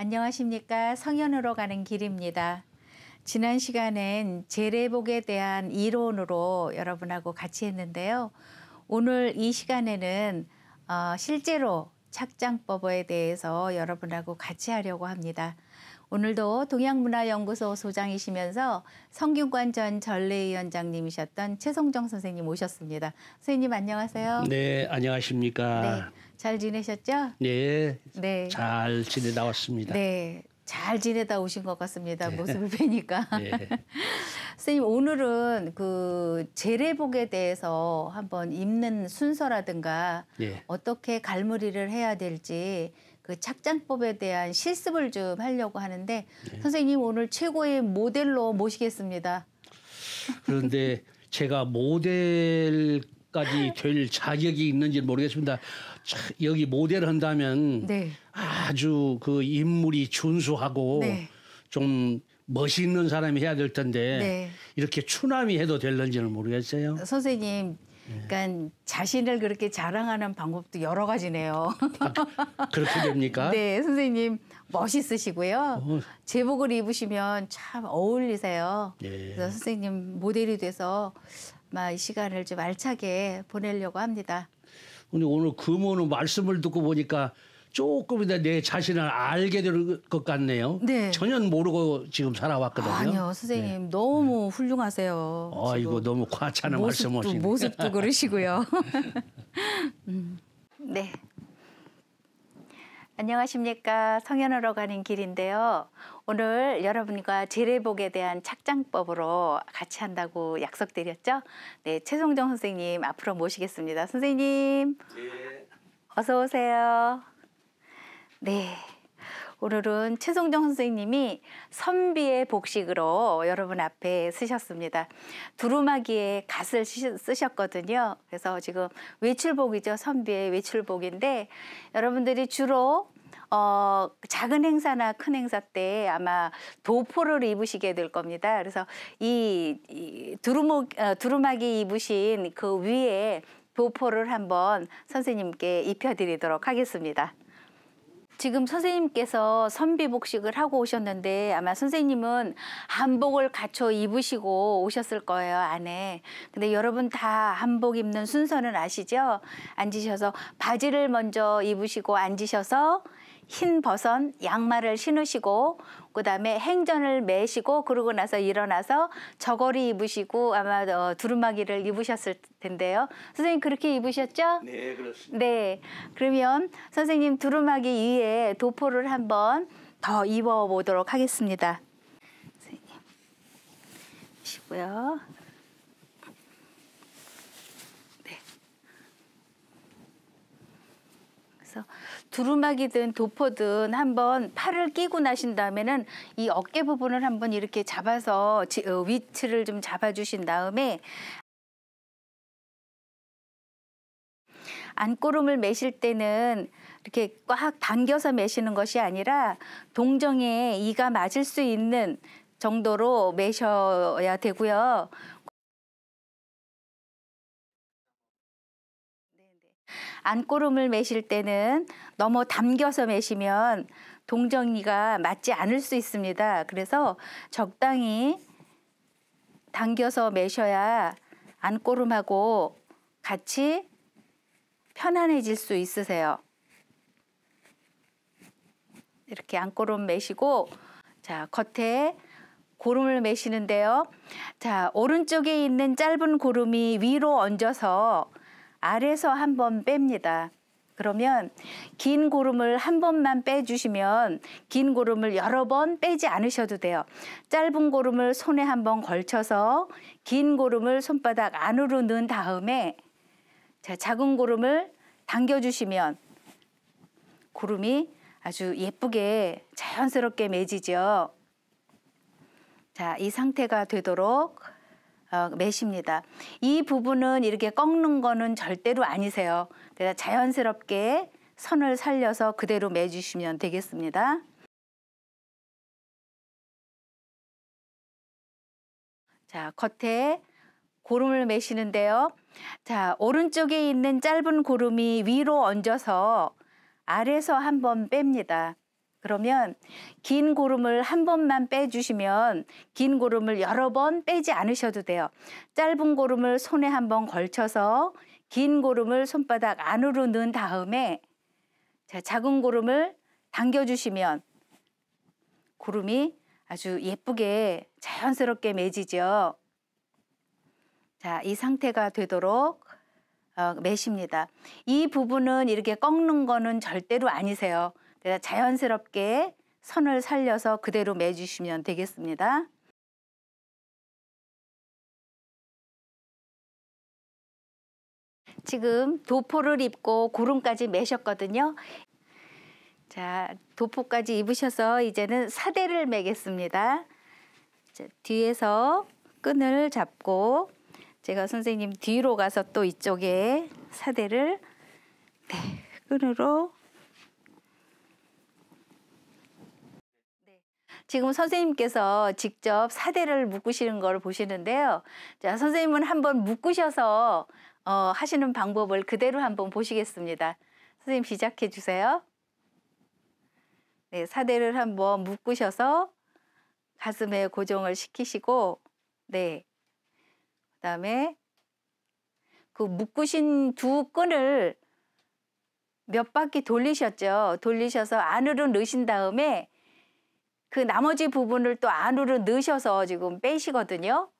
안녕하십니까. 성현으로 가는 길입니다. 지난 시간엔 재래복에 대한 이론으로 여러분하고 같이 했는데요. 오늘 이 시간에는 어, 실제로 착장법어에 대해서 여러분하고 같이 하려고 합니다. 오늘도 동양문화연구소 소장이시면서 성균관 전 전례위원장님이셨던 최성정 선생님 오셨습니다. 선생님 안녕하세요. 네, 안녕하십니까. 네, 잘 지내셨죠? 예. 네. 잘 지내다 왔습니다. 네. 잘 지내다 오신 것 같습니다. 네. 모습을 뵈니까. 예. 선생님, 오늘은 그 재래복에 대해서 한번 입는 순서라든가 예. 어떻게 갈무리를 해야 될지 그 착장법에 대한 실습을 좀 하려고 하는데 예. 선생님 오늘 최고의 모델로 모시겠습니다. 그런데 제가 모델까지 될 자격이 있는지 모르겠습니다. 여기 모델을 한다면 네. 아주 그 인물이 준수하고 네. 좀 멋있는 사람이 해야 될 텐데 네. 이렇게 추남이 해도 될런지는 모르겠어요. 선생님, 그러니까 자신을 그렇게 자랑하는 방법도 여러 가지네요. 아, 그, 그렇게 됩니까? 네, 선생님 멋있으시고요. 어. 제복을 입으시면 참 어울리세요. 예. 그래서 선생님 모델이 돼서 막 시간을 좀 알차게 보내려고 합니다. 근데 오늘 금오는 말씀을 듣고 보니까 조금이나 내 자신을 알게 될 것 같네요. 네. 전혀 모르고 지금 살아왔거든요. 아니요, 선생님 네. 너무 네. 훌륭하세요. 아 이거 너무 과찬한 말씀하시네. 모습도 그러시고요. 음. 네. 안녕하십니까. 성현으로 가는 길인데요. 오늘 여러분과 재래복에 대한 착장법으로 같이 한다고 약속드렸죠? 네, 최송정 선생님 앞으로 모시겠습니다. 선생님. 네. 어서 오세요. 네. 오늘은 최성정 선생님이 선비의 복식으로 여러분 앞에 쓰셨습니다. 두루마기에 갓을 쓰셨거든요. 그래서 지금 외출복이죠. 선비의 외출복인데 여러분들이 주로 어, 작은 행사나 큰 행사 때 아마 도포를 입으시게 될 겁니다. 그래서 이, 이 두루목, 어, 두루마기 입으신 그 위에 도포를 한번 선생님께 입혀드리도록 하겠습니다. 지금 선생님께서 선비복식을 하고 오셨는데 아마 선생님은 한복을 갖춰 입으시고 오셨을 거예요, 안에. 근데 여러분 다 한복 입는 순서는 아시죠? 앉으셔서 바지를 먼저 입으시고 앉으셔서 흰 버선 양말을 신으시고 그다음에 행전을 매시고 그러고 나서 일어나서 저고리 입으시고 아마 어, 두루마기를 입으셨을 텐데요. 선생님 그렇게 입으셨죠? 네, 그렇습니다. 네. 그러면 선생님 두루마기 위에 도포를 한번 더 입어 보도록 하겠습니다. 선생님. 시고요. 네. 그래서 두루마기든 도포든 한번 팔을 끼고 나신 다음에는 이 어깨 부분을 한번 이렇게 잡아서 어, 위치를 좀 잡아주신 다음에 안고름을 매실 때는 이렇게 꽉 당겨서 매시는 것이 아니라 동정에 이가 맞을 수 있는 정도로 매셔야 되고요. 안고름을 매실 때는 너무 담겨서 매시면 동정이가 맞지 않을 수 있습니다. 그래서 적당히 당겨서 매셔야 안고름하고 같이 편안해질 수 있으세요. 이렇게 안고름 매시고 자 겉에 고름을 매시는데요. 자 오른쪽에 있는 짧은 고름이 위로 얹어서 아래서 한 번 뺍니다. 그러면 긴 고름을 한 번만 빼주시면 긴 고름을 여러 번 빼지 않으셔도 돼요. 짧은 고름을 손에 한 번 걸쳐서 긴 고름을 손바닥 안으로 넣은 다음에 자, 작은 고름을 당겨주시면 고름이 아주 예쁘게 자연스럽게 맺지죠 자, 이 상태가 되도록 어, 매십니다. 이 부분은 이렇게 꺾는 거는 절대로 아니세요. 그래서 자연스럽게 선을 살려서 그대로 매주시면 되겠습니다. 자, 겉에 고름을 매시는데요. 자, 오른쪽에 있는 짧은 고름이 위로 얹어서 아래서 한번 뺍니다. 그러면 긴 고름을 한 번만 빼주시면 긴 고름을 여러 번 빼지 않으셔도 돼요. 짧은 고름을 손에 한 번 걸쳐서 긴 고름을 손바닥 안으로 넣은 다음에 자, 작은 고름을 당겨주시면 고름이 아주 예쁘게 자연스럽게 맺이죠. 자, 이 상태가 되도록 어, 매십니다. 이 부분은 이렇게 꺾는 거는 절대로 아니세요. 내가 자연스럽게 선을 살려서 그대로 매주시면 되겠습니다. 지금 도포를 입고 고름까지 매셨거든요. 자, 도포까지 입으셔서 이제는 사대를 매겠습니다. 자, 뒤에서 끈을 잡고 제가 선생님 뒤로 가서 또 이쪽에 사대를 네, 끈으로 지금 선생님께서 직접 사대를 묶으시는 걸 보시는데요. 자, 선생님은 한번 묶으셔서 어, 하시는 방법을 그대로 한번 보시겠습니다. 선생님 시작해 주세요. 네, 사대를 한번 묶으셔서 가슴에 고정을 시키시고 네. 그다음에 그 묶으신 두 끈을 몇 바퀴 돌리셨죠. 돌리셔서 안으로 넣으신 다음에 그 나머지 부분을 또 안으로 넣으셔서 지금 빼시거든요.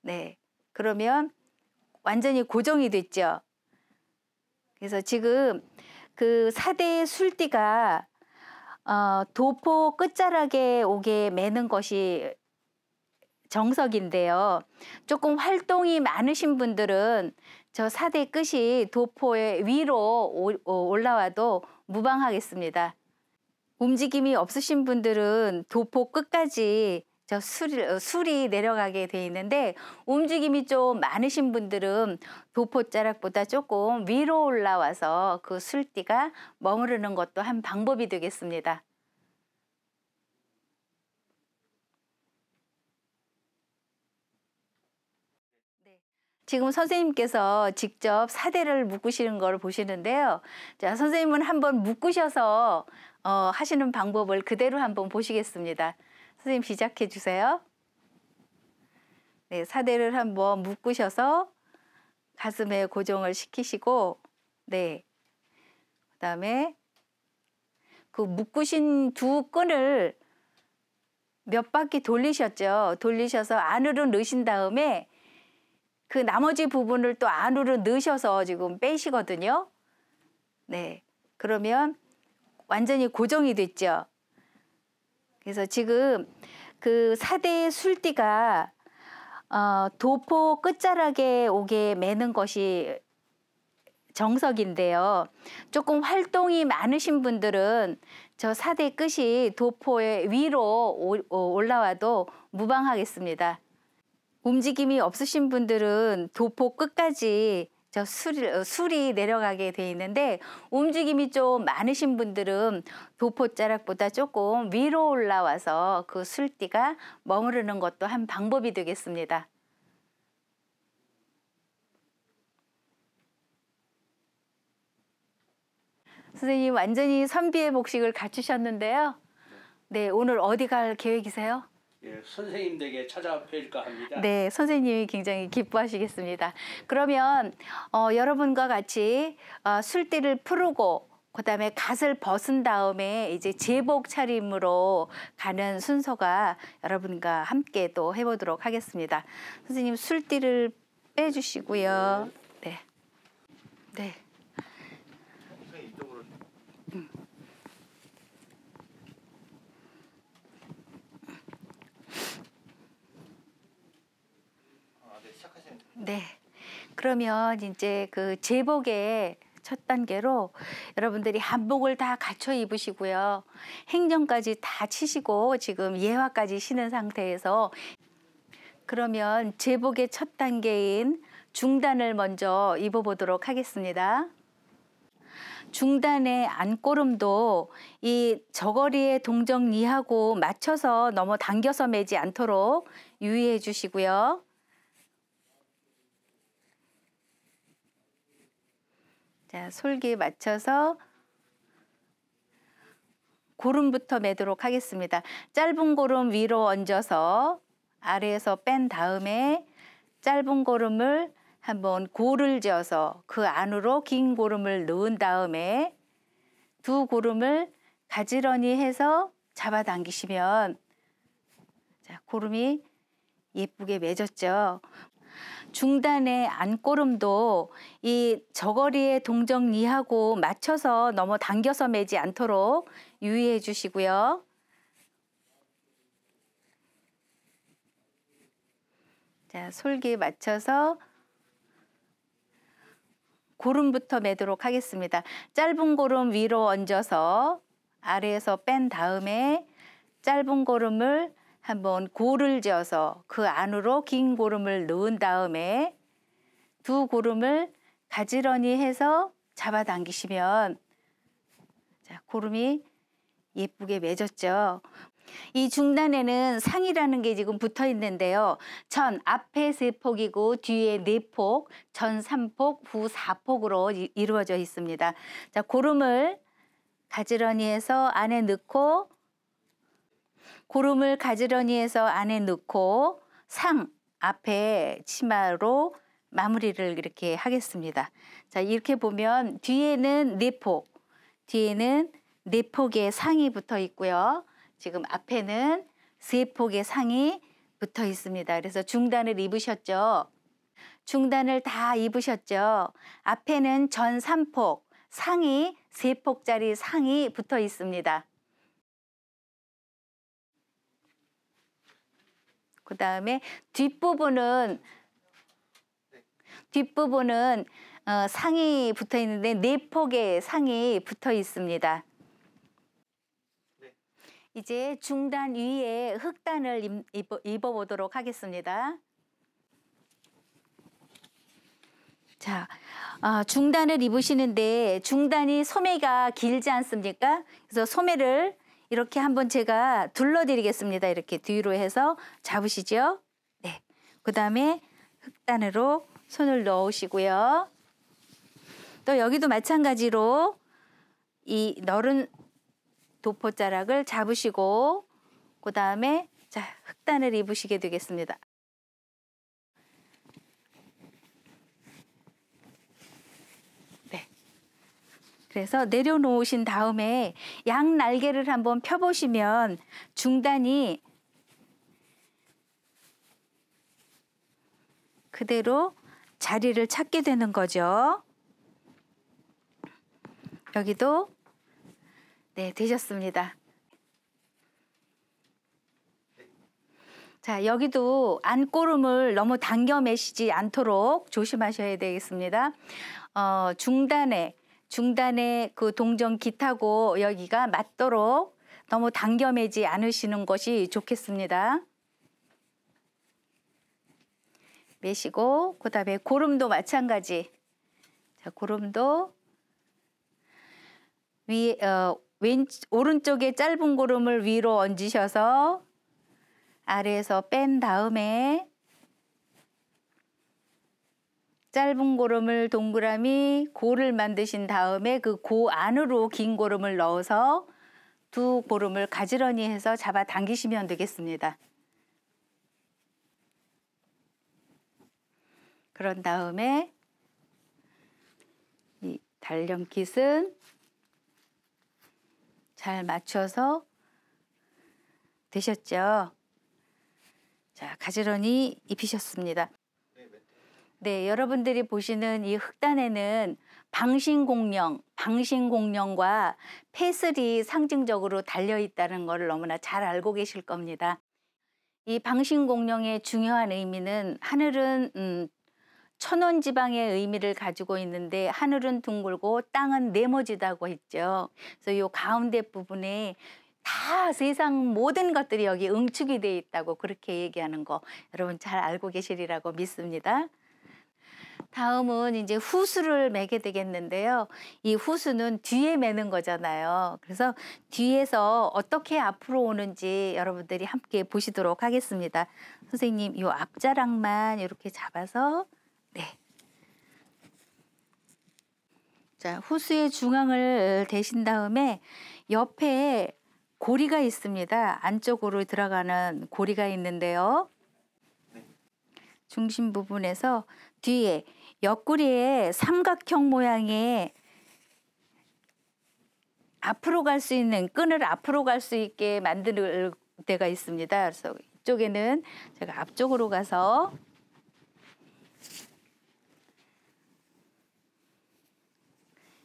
네. 그러면 완전히 고정이 됐죠. 그래서 지금 그 사대의 술띠가 어, 도포 끝자락에 오게 매는 것이 정석인데요. 조금 활동이 많으신 분들은 저 사대 끝이 도포의 위로 오, 어, 올라와도 무방하겠습니다. 움직임이 없으신 분들은 도포 끝까지 저 술, 술이 어, 내려가게 돼 있는데 움직임이 좀 많으신 분들은 도포자락보다 조금 위로 올라와서 그 술띠가 머무르는 것도 한 방법이 되겠습니다. 네. 지금 선생님께서 직접 사대를 묶으시는 걸 보시는데요. 자, 선생님은 한번 묶으셔서 어, 하시는 방법을 그대로 한번 보시겠습니다. 선생님 시작해 주세요. 네, 사대를 한번 묶으셔서 가슴에 고정을 시키시고 네. 그다음에 그 묶으신 두 끈을 몇 바퀴 돌리셨죠. 돌리셔서 안으로 넣으신 다음에 그 나머지 부분을 또 안으로 넣으셔서 지금 빼시거든요. 네. 그러면 완전히 고정이 됐죠. 그래서 지금 그 사대의 술띠가 어, 도포 끝자락에 오게 매는 것이 정석인데요. 조금 활동이 많으신 분들은 저 사대 끝이 도포의 위로 오, 어, 올라와도 무방하겠습니다. 움직임이 없으신 분들은 도포 끝까지 저 술, 술이 어, 내려가게 돼 있는데 움직임이 좀 많으신 분들은 도포자락보다 조금 위로 올라와서 그 술띠가 머무르는 것도 한 방법이 되겠습니다. 선생님 완전히 선비의 복식을 갖추셨는데요. 네, 오늘 어디 갈 계획이세요? 예, 선생님 댁에 찾아뵐까 합니다. 네, 선생님이 굉장히 기뻐하시겠습니다. 그러면 어, 여러분과 같이 어, 술띠를 푸고 그다음에 갓을 벗은 다음에 이제 제복 차림으로 가는 순서가 여러분과 함께 또 해보도록 하겠습니다. 선생님 술띠를 빼주시고요. 네. 네. 네. 네. 그러면 이제 그 제복의 첫 단계로 여러분들이 한복을 다 갖춰 입으시고요. 행정까지 다 치시고 지금 예화까지 신은 상태에서 그러면 제복의 첫 단계인 중단을 먼저 입어보도록 하겠습니다. 중단의 안꼬름도 이 저거리의 동정리하고 맞춰서 넘어 당겨서 매지 않도록 유의해 주시고요. 자, 솔기에 맞춰서 고름부터 매도록 하겠습니다. 짧은 고름 위로 얹어서 아래에서 뺀 다음에 짧은 고름을 한번 고를 지어서 그 안으로 긴 고름을 넣은 다음에 두 고름을 가지런히 해서 잡아당기시면 자, 고름이 예쁘게 맺었죠. 중단의 안꼬름도 이 저거리의 동정리하고 맞춰서 너무 당겨서 매지 않도록 유의해 주시고요. 자, 솔기 맞춰서 고름부터 매도록 하겠습니다. 짧은 고름 위로 얹어서 아래에서 뺀 다음에 짧은 고름을 한번 고를 지어서 그 안으로 긴 고름을 넣은 다음에 두 고름을 가지런히 해서 잡아당기시면 자, 고름이 예쁘게 맺었죠. 이 중단에는 상이라는 게 지금 붙어 있는데요. 전 앞에 세 폭이고 뒤에 네 폭, 전 삼폭후 사폭으로 이루어져 있습니다. 자, 고름을 가지런히 해서 안에 넣고 고름을 가지런히 해서 안에 넣고 상 앞에 치마로 마무리를 이렇게 하겠습니다. 자 이렇게 보면 뒤에는 네 폭, 뒤에는 네 폭의 상이 붙어 있고요. 지금 앞에는 세 폭의 상이 붙어 있습니다. 그래서 중단을 입으셨죠. 중단을 다 입으셨죠. 앞에는 전 3폭, 상이 세폭짜리 상이 붙어 있습니다. 그 다음에 뒷부분은 뒷부분은 어, 상이 붙어 있는데 네 폭의 상이 붙어 있습니다. 이제 중단 위에 흑단을 입어, 입어보도록 하겠습니다. 자, 아, 중단을 입으시는데 중단이 소매가 길지 않습니까? 그래서 소매를 이렇게 한번 제가 둘러드리겠습니다. 이렇게 뒤로 해서 잡으시죠. 네. 그 다음에 흑단으로 손을 넣으시고요. 또 여기도 마찬가지로 이 너른 도포자락을 잡으시고 그 다음에 자 흑단을 입으시게 되겠습니다. 그래서 내려놓으신 다음에 양 날개를 한번 펴보시면 중단이 그대로 자리를 찾게 되는 거죠. 여기도 네 되셨습니다. 자 여기도 안꼬름을 너무 당겨 매시지 않도록 조심하셔야 되겠습니다. 어, 중단에 중단에 그 동전 기타고 여기가 맞도록 너무 당겨매지 않으시는 것이 좋겠습니다. 매시고 그 다음에 고름도 마찬가지 자 고름도 위, 어, 왼, 오른쪽에 짧은 고름을 위로 얹으셔서 아래에서 뺀 다음에 짧은 고름을 동그라미 고를 만드신 다음에 그 고 안으로 긴 고름을 넣어서 두 고름을 가지런히 해서 잡아 당기시면 되겠습니다. 그런 다음에 이 단련킷은 잘 맞춰서 되셨죠? 자, 가지런히 입히셨습니다. 네, 여러분들이 보시는 이 흑단에는 방신공룡방신공룡과 폐슬이 상징적으로 달려 있다는 것을 너무나 잘 알고 계실 겁니다. 이방신공룡의 중요한 의미는 하늘은 음, 천원 지방의 의미를 가지고 있는데 하늘은 둥글고 땅은 네모지다고 했죠. 그래서 요 가운데 부분에 다 세상 모든 것들이 여기 응축이 돼 있다고 그렇게 얘기하는 거 여러분 잘 알고 계시리라고 믿습니다. 다음은 이제 후수를 매게 되겠는데요. 이 후수는 뒤에 매는 거잖아요. 그래서 뒤에서 어떻게 앞으로 오는지 여러분들이 함께 보시도록 하겠습니다. 선생님, 이 앞자락만 이렇게 잡아서 네. 자, 후수의 중앙을 대신 다음에 옆에 고리가 있습니다. 안쪽으로 들어가는 고리가 있는데요. 네. 중심 부분에서 뒤에 옆구리에 삼각형 모양의 앞으로 갈 수 있는 끈을 앞으로 갈 수 있게 만드는 데가 있습니다. 그래서 이쪽에는 제가 앞쪽으로 가서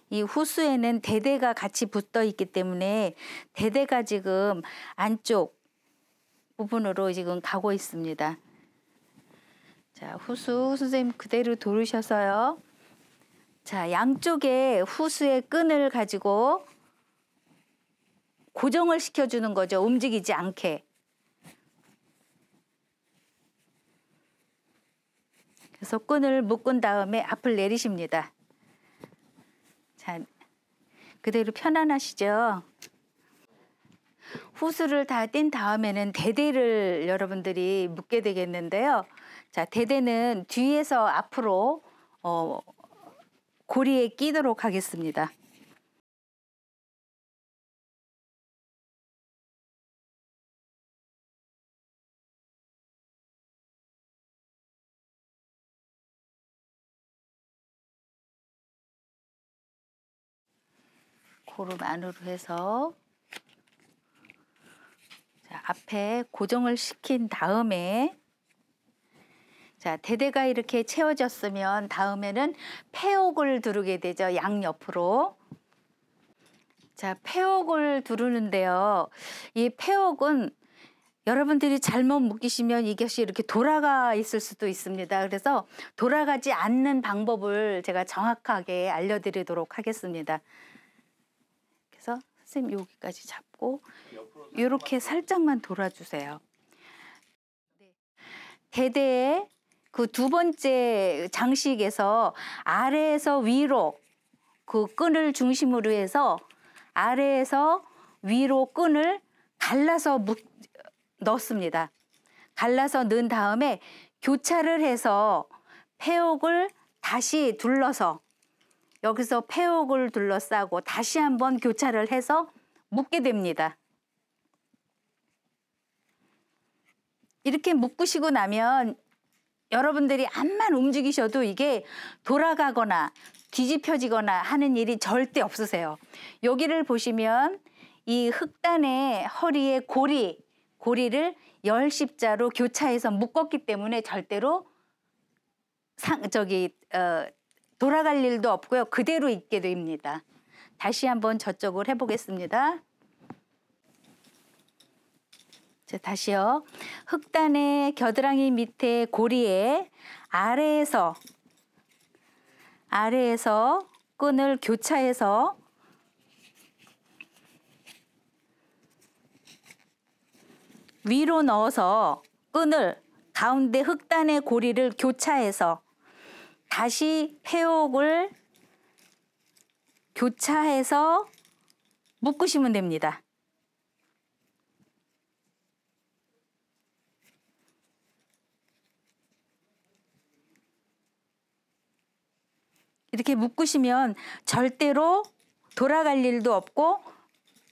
이 후수에는 대대가 같이 붙어 있기 때문에 대대가 지금 안쪽 부분으로 지금 가고 있습니다. 자, 후수 선생님 그대로 돌으셔서요. 자, 양쪽에 후수의 끈을 가지고 고정을 시켜주는 거죠. 움직이지 않게. 그래서 끈을 묶은 다음에 앞을 내리십니다. 자, 그대로 편안하시죠? 후수를 다 뗀 다음에는 대대를 여러분들이 묶게 되겠는데요. 자, 대대는 뒤에서 앞으로 어, 고리에 끼도록 하겠습니다. 고름 안으로 해서 자, 앞에 고정을 시킨 다음에 자, 대대가 이렇게 채워졌으면 다음에는 폐옥을 두르게 되죠. 양옆으로. 자, 폐옥을 두르는데요. 이 폐옥은 여러분들이 잘못 묶이시면 이것이 이렇게 돌아가 있을 수도 있습니다. 그래서 돌아가지 않는 방법을 제가 정확하게 알려드리도록 하겠습니다. 그래서 선생님 여기까지 잡고 이렇게 살짝만 돌아주세요. 네. 대대에 그두 번째 장식에서 아래에서 위로 그 끈을 중심으로 해서 아래에서 위로 끈을 갈라서 묶, 넣습니다. 갈라서 넣은 다음에 교차를 해서 폐옥을 다시 둘러서 여기서 폐옥을 둘러싸고 다시 한번 교차를 해서 묶게 됩니다. 이렇게 묶으시고 나면 여러분들이 암만 움직이셔도 이게 돌아가거나 뒤집혀지거나 하는 일이 절대 없으세요. 여기를 보시면 이 흑단의 허리에 고리, 고리를 열 십자로 교차해서 묶었기 때문에 절대로 상, 저기, 어, 돌아갈 일도 없고요. 그대로 있게 됩니다. 다시 한번 저쪽을 해보겠습니다. 자, 다시요. 흑단의 겨드랑이 밑에 고리에 아래에서 아래에서 끈을 교차해서 위로 넣어서 끈을 가운데 흑단의 고리를 교차해서 다시 폐옥을 교차해서 묶으시면 됩니다. 이렇게 묶으시면 절대로 돌아갈 일도 없고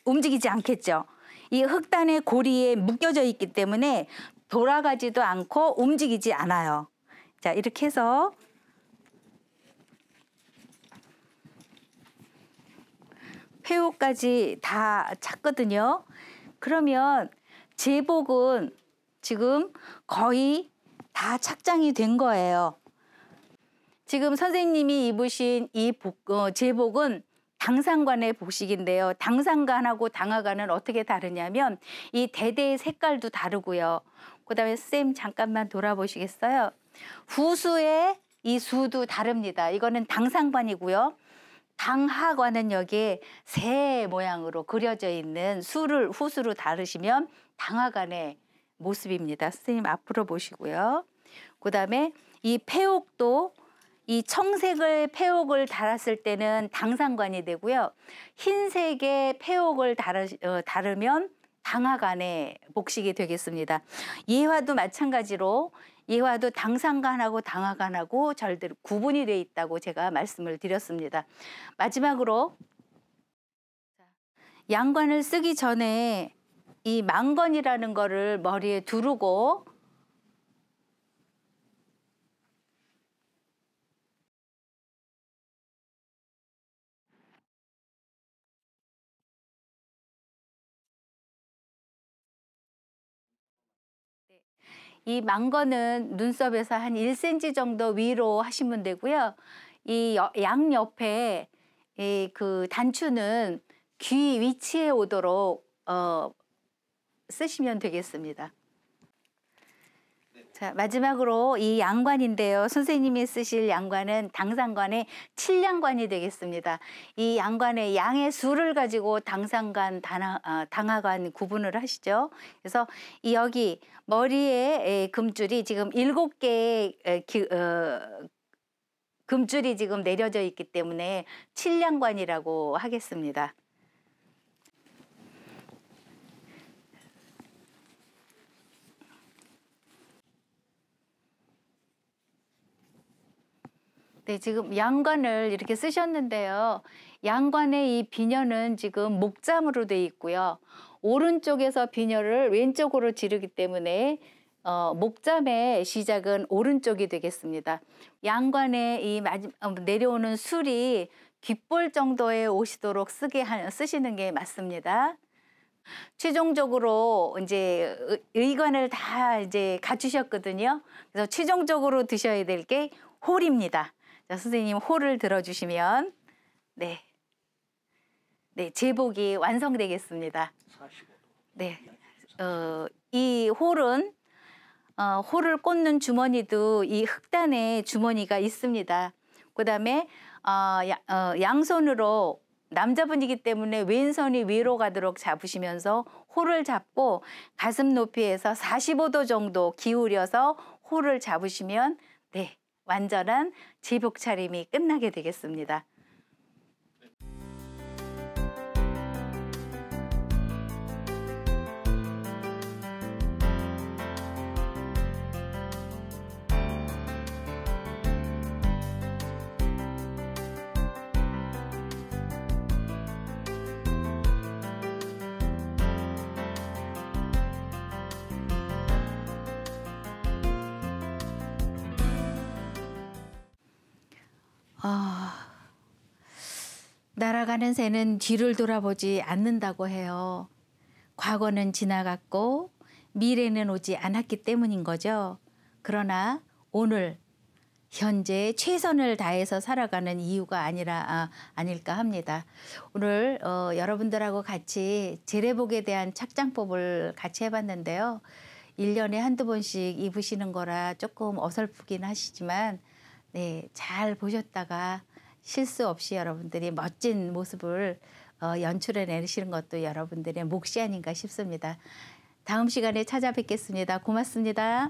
움직이지 않겠죠. 이 흑단의 고리에 묶여져 있기 때문에 돌아가지도 않고 움직이지 않아요. 자, 이렇게 해서 회호까지 다 찼거든요. 그러면 제복은 지금 거의 다 착장이 된 거예요. 지금 선생님이 입으신 이 복, 어, 제복은 당상관의 복식인데요. 당상관하고 당하관은 어떻게 다르냐면 이 대대의 색깔도 다르고요. 그다음에 쌤 잠깐만 돌아보시겠어요? 후수의 이 수도 다릅니다. 이거는 당상관이고요. 당하관은 여기에 새 모양으로 그려져 있는 수를 후수로 다르시면 당하관의 모습입니다. 선생님 앞으로 보시고요. 그다음에 이 폐옥도 이 청색을 폐옥을 달았을 때는 당상관이 되고요. 흰색의 폐옥을 다르, 어, 다르면 당하관에 복식이 되겠습니다. 예화도 마찬가지로 예화도 당상관하고 당하관하고 절들 구분이 돼 있다고 제가 말씀을 드렸습니다. 마지막으로 양관을 쓰기 전에 이 망건이라는 거를 머리에 두르고 이망거는 눈썹에서 한 1cm 정도 위로 하시면 되고요. 이 양 옆에 이 그 단추는 귀 위치에 오도록 어, 쓰시면 되겠습니다. 자, 마지막으로 이 양관인데요. 선생님이 쓰실 양관은 당상관의 칠양관이 되겠습니다. 이 양관의 양의 수를 가지고 당상관, 단하, 아, 당하관 구분을 하시죠. 그래서 여기 머리에 금줄이 지금 일곱 개의 기, 어, 금줄이 지금 내려져 있기 때문에 칠양관이라고 하겠습니다. 네, 지금 양관을 이렇게 쓰셨는데요. 양관의 이 비녀는 지금 목잠으로 돼 있고요. 오른쪽에서 비녀를 왼쪽으로 지르기 때문에 어, 목잠의 시작은 오른쪽이 되겠습니다. 양관의 이 마지, 어, 내려오는 술이 귓볼 정도에 오시도록 쓰게 하, 쓰시는 게 맞습니다. 최종적으로 이제 의관을 다 이제 갖추셨거든요. 그래서 최종적으로 드셔야 될 게 홀입니다. 자, 선생님 호를 들어주시면 네. 네, 제복이 완성되겠습니다. 네. 어, 이 홀은 어, 홀을 꽂는 주머니도 이 흑단에 주머니가 있습니다. 그다음에 어, 어, 양손으로 남자분이기 때문에 왼손이 위로 가도록 잡으시면서 홀을 잡고 가슴 높이에서 45도 정도 기울여서 홀을 잡으시면 네 완전한 지복 차림이 끝나게 되겠습니다. 아, 날아가는 새는 뒤를 돌아보지 않는다고 해요. 과거는 지나갔고 미래는 오지 않았기 때문인 거죠. 그러나 오늘 현재 최선을 다해서 살아가는 이유가 아니라 아, 아닐까 합니다. 오늘 어, 여러분들하고 같이 재래복에 대한 착장법을 같이 해봤는데요. 일년에 한두 번씩 입으시는 거라 조금 어설프긴 하시지만 네, 잘 보셨다가 실수 없이 여러분들이 멋진 모습을 어, 연출해 내시는 것도 여러분들의 몫이 아닌가 싶습니다. 다음 시간에 찾아뵙겠습니다. 고맙습니다.